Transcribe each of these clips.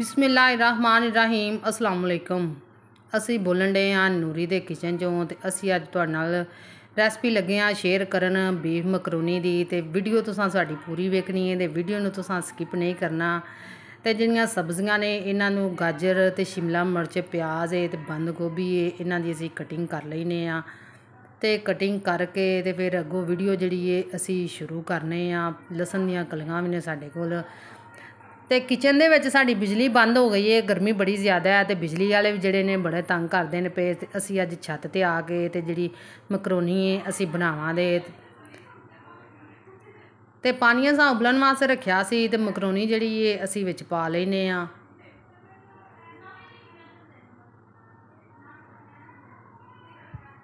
ਬਿਸਮਿਲ੍ਲਾਹਿਰਰahmanirrahim ਅਸਲਾਮ ਅਲੈਕਮ ਅਸੀਂ ਬੋਲਣ ਦੇ ਆ ਨੂਰੀ ਦੇ ਕਿਚਨ ਚੋਂ ਤੇ ਅਸੀਂ ਅੱਜ ਤੁਹਾਡੇ ਨਾਲ ਰੈਸਪੀ ਲੱਗੇ ਆ ਸ਼ੇਅਰ ਕਰਨ ਬੀਫ ਮਕਰੋਨੀ ਦੀ ਤੇ ਵੀਡੀਓ ਤੁਸੀਂ ਸਾਡੀ ਪੂਰੀ ਵੇਖਣੀ ਹੈ ਤੇ ਵੀਡੀਓ ਨੂੰ ਤੁਸੀਂ ਸਕਿਪ ਨਹੀਂ ਕਰਨਾ ਤੇ ਜਿਹੜੀਆਂ ਸਬਜ਼ੀਆਂ ਨੇ ਇਹਨਾਂ ਨੂੰ ਗਾਜਰ ਤੇ ਸ਼ਿਮਲਾ ਮਿਰਚ ਪਿਆਜ਼ ਇਹ ਤੇ ਬੰਦ ਗੋਭੀ ਇਹ ਇਹਨਾਂ ਦੀ ਅਸੀਂ ਕਟਿੰਗ ਕਰ ਲੈਨੇ ਆ ਤੇ ਕਟਿੰਗ ਕਰਕੇ ਤੇ ਫਿਰ ਅੱਗੋਂ ਵੀਡੀਓ ਜਿਹੜੀ ਏ ਅਸੀਂ ਸ਼ੁਰੂ ਕਰਨੇ ਆ ਲਸਣ ਦੀਆਂ ਕਲੀਆਂ ਵੀ ਨੇ ਸਾਡੇ ਕੋਲ ਤੇ ਕਿਚਨ ਦੇ ਵਿੱਚ ਸਾਡੀ ਬਿਜਲੀ ਬੰਦ ਹੋ ਗਈ ਹੈ ਗਰਮੀ ਬੜੀ ਜ਼ਿਆਦਾ ਹੈ ਤੇ ਬਿਜਲੀ ਵਾਲੇ ਵੀ ਜਿਹੜੇ ਨੇ ਬੜੇ ਤੰਗ ਕਰਦੇ ਨੇ ਪਏ ਤੇ ਅਸੀਂ ਅੱਜ ਛੱਤ ਤੇ ਆ ਗਏ ਤੇ ਜਿਹੜੀ ਮਕਰੋਨੀ ਹੈ ਅਸੀਂ ਬਣਾਵਾਂਗੇ ਤੇ ਪਾਣੀਆਂ ਸਾ ਉਬਲਣ ਵਾਸਤੇ ਰੱਖਿਆ ਸੀ ਤੇ ਮਕਰੋਨੀ ਜਿਹੜੀ ਹੈ ਅਸੀਂ ਵਿੱਚ ਪਾ ਲੈਨੇ ਆ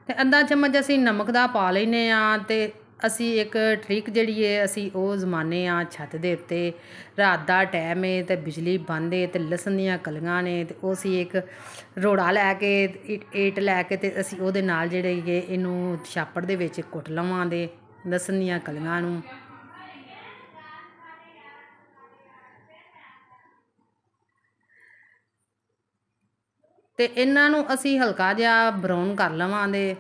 ਤੇ ਅੱਧਾ ਚਮਚ ਅਸੀਂ ਨਮਕ ਦਾ ਪਾ ਲੈਨੇ ਆ ਤੇ ਅਸੀਂ ਇੱਕ ਟ੍ਰਿਕ ਜਿਹੜੀ ਹੈ ਅਸੀਂ ਉਹ ਜ਼ਮਾਨੇ ਆ ਛੱਤ ਦੇ ਉੱਤੇ ਰਾਤ ਦਾ ਟਾਈਮ ਹੈ ਤੇ ਬਿਜਲੀ ਬੰਦ ਹੈ ਤੇ ਲਸਣ ਦੀਆਂ ਕਲੀਆਂ ਨੇ ਤੇ ਉਹ ਸੀ ਇੱਕ ਰੋੜਾ ਲੈ ਕੇ ਏਟ ਲੈ ਕੇ ਤੇ ਅਸੀਂ ਉਹਦੇ ਨਾਲ ਜਿਹੜੇ ਏ ਇਹਨੂੰ ਛਾਪੜ ਦੇ ਵਿੱਚ ਕੁੱਟ ਲਵਾਂਗੇ ਲਸਣ ਦੀਆਂ ਕਲੀਆਂ ਨੂੰ ਤੇ ਇਹਨਾਂ ਨੂੰ ਅਸੀਂ ਹਲਕਾ ਜਿਹਾ ਬਰਾਊਨ ਕਰ ਲਵਾਂਗੇ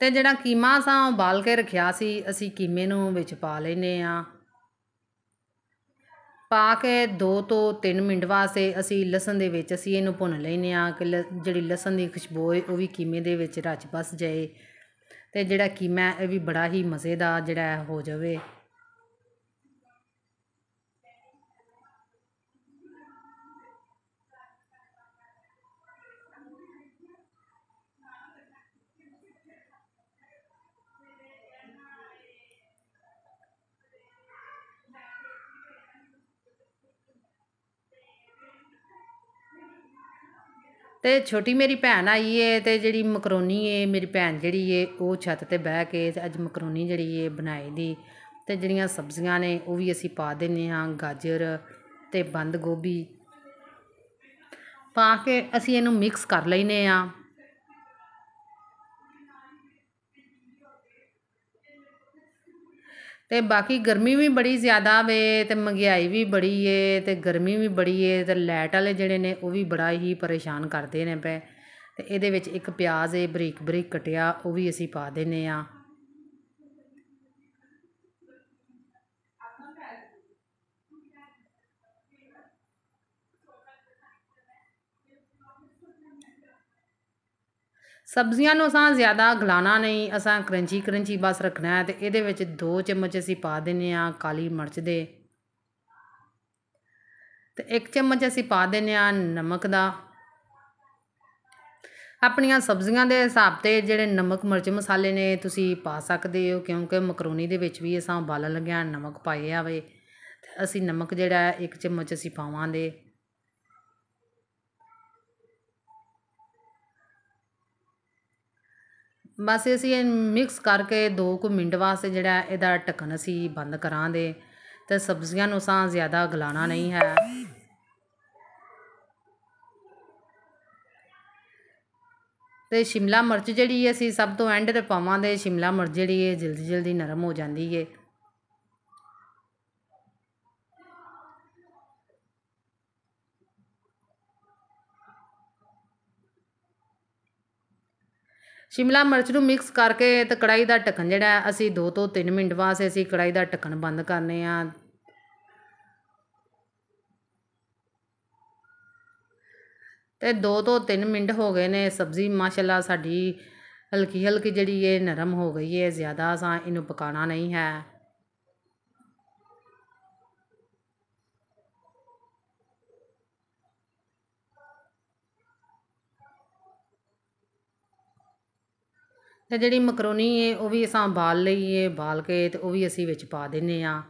ਤੇ ਜਿਹੜਾ ਕੀਮਾ ਸਾਂ ਉਹ ਬਾਲ ਕੇ ਰੱਖਿਆ ਸੀ ਅਸੀਂ ਕੀਮੇ ਨੂੰ ਵਿੱਚ ਪਾ ਲੈਨੇ ਆ ਪਾ ਕੇ 2 ਤੋਂ 3 ਮਿੰਟ ਵਾਸਤੇ ਅਸੀਂ ਲਸਣ ਦੇ ਵਿੱਚ ਅਸੀਂ ਇਹਨੂੰ ਭੁੰਨ ਲੈਨੇ ਆ ਕਿ ਜਿਹੜੀ ਲਸਣ ਦੀ ਖੁਸ਼ਬੂ ਹੈ ਉਹ ਵੀ ਕੀਮੇ ਦੇ ਵਿੱਚ ਰਚ ਬਸ ਜਾਏ ਤੇ ਜਿਹੜਾ ਕੀਮਾ ਇਹ ਵੀ ਬੜਾ ਹੀ ਮਜ਼ੇਦਾਰ ਜਿਹੜਾ ਹੋ ਜਾਵੇ ਤੇ ਛੋਟੀ ਮੇਰੀ ਭੈਣ ਆਈ ਏ ਤੇ ਜਿਹੜੀ ਮਕਰੋਨੀ ਏ ਮੇਰੀ ਭੈਣ ਜਿਹੜੀ ਏ ਉਹ ਛੱਤ 'ਤੇ ਬਹਿ ਕੇ ਅੱਜ ਮਕਰੋਨੀ ਜਿਹੜੀ ਏ ਬਣਾਈ ਦੀ ਤੇ ਜਿਹੜੀਆਂ ਸਬਜ਼ੀਆਂ ਨੇ ਉਹ ਵੀ ਅਸੀਂ ਪਾ ਦਿੰਨੇ ਆ ਗਾਜਰ ਤੇ ਬੰਦ ਗੋਭੀ ਪਾ ਕੇ ਅਸੀਂ ਇਹਨੂੰ ਮਿਕਸ ਕਰ ਲੈਨੇ ਆ ਤੇ ਬਾਕੀ ਗਰਮੀ ਵੀ ਬੜੀ ਜ਼ਿਆਦਾ ਵੇ ਤੇ ਮਹਿੰਗਾਈ ਵੀ ਬੜੀ ਏ ਤੇ ਗਰਮੀ ਵੀ ਬੜੀ ਏ ਤੇ ਲਾਈਟ ਵਾਲੇ ਜਿਹੜੇ ਨੇ ਉਹ ਵੀ ਬੜਾ ਹੀ ਪਰੇਸ਼ਾਨ ਕਰਦੇ ਨੇ ਪਏ ਤੇ ਇਹਦੇ ਵਿੱਚ ਇੱਕ ਪਿਆਜ਼ ਏ ਬਰੀਕ ਬਰੀਕ ਕਟਿਆ ਉਹ ਵੀ ਅਸੀਂ ਪਾ ਦਿੰਨੇ ਆ ਸਬਜ਼ੀਆਂ ਨੂੰ ਅਸਾਂ ਜ਼ਿਆਦਾ ਗਲਾਣਾ ਨਹੀਂ ਅਸਾਂ ਕਰੰਚੀ ਕਰੰਚੀ ਬਸ ਰੱਖਣਾ ਹੈ ਤੇ ਇਹਦੇ ਵਿੱਚ ਦੋ ਚਮਚ ਅਸੀਂ ਪਾ ਦਿੰਨੇ ਆ ਕਾਲੀ ਮਿਰਚ ਦੇ ਤੇ ਇੱਕ ਚਮਚ ਅਸੀਂ ਪਾ ਦਿੰਨੇ ਆ ਨਮਕ ਦਾ ਆਪਣੀਆਂ ਸਬਜ਼ੀਆਂ ਦੇ ਹਿਸਾਬ ਤੇ ਜਿਹੜੇ ਨਮਕ ਮਿਰਚ ਮਸਾਲੇ ਨੇ ਤੁਸੀਂ ਪਾ ਸਕਦੇ ਹੋ ਕਿਉਂਕਿ ਮਕਰੋਨੀ ਦੇ ਵਿੱਚ ਵੀ ਅਸਾਂ ਬਾਲ ਲੱਗਿਆ ਨਮਕ ਪਾਏ ਆਵੇ ਅਸੀਂ ਨਮਕ ਜਿਹੜਾ ਇੱਕ ਚਮਚ ਅਸੀਂ ਪਾਵਾਂਗੇ ਬਸ ਅਸੀਂ ਮਿਕਸ ਕਰਕੇ ਦੋ ਕੁ ਮਿੰਟ ਵਾਸਤੇ ਜਿਹੜਾ ਇਹਦਾ ਢੱਕਣ ਅਸੀਂ ਬੰਦ ਕਰਾਂਗੇ ਤੇ ਸਬਜ਼ੀਆਂ ਨੂੰ ਸਾਂ ਜ਼ਿਆਦਾ ਗਲਾਣਾ ਨਹੀਂ ਹੈ ਤੇ ਸ਼ਿਮਲਾ ਮਿਰਚ ਜਿਹੜੀ ਅਸੀਂ ਸਭ ਤੋਂ ਐਂਡ 'ਤੇ ਪਾਵਾਂਗੇ ਸ਼ਿਮਲਾ ਮਿਰਚ ਜਿਹੜੀ ਹੈ ਜਲਦੀ ਜਲਦੀ ਨਰਮ ਹੋ ਜਾਂਦੀ ਹੈ ਸ਼ਿਮਲਾ ਮਿਰਚ ਨੂੰ ਮਿਕਸ ਕਰਕੇ ਤੇ ਕੜਾਈ ਦਾ ਢੱਕਣ ਜਿਹੜਾ ਅਸੀਂ 2 ਤੋਂ 3 ਮਿੰਟ ਵਾਸਤੇ ਅਸੀਂ ਕੜਾਈ ਦਾ ਢੱਕਣ ਬੰਦ ਕਰਨੇ ਆ ਤੇ 2 ਤੋਂ 3 ਮਿੰਟ ਹੋ ਗਏ ਨੇ ਸਬਜ਼ੀ ਮਾਸ਼ਾਅੱਲਾ ਸਾਡੀ ਹਲਕੀ ਹਲਕੀ ਜਿਹੜੀ ਇਹ ਨਰਮ ਹੋ ਗਈ ਹੈ ਜ਼ਿਆਦਾ ਸਾ ਇਹਨੂੰ ਪਕਾਣਾ ਨਹੀਂ ਹੈ ਅਤੇ ਜਿਹੜੀ ਮਕਰੋਨੀ ਹੈ ਉਹ ਵੀ ਅਸਾਂ ਉਬਾਲ ਲਈ ਹੈ ਉਬਾਲ ਕੇ ਅਤੇ ਉਹ ਵੀ ਅਸੀਂ ਵਿੱਚ ਪਾ ਦਿੰਦੇ ਹਾਂ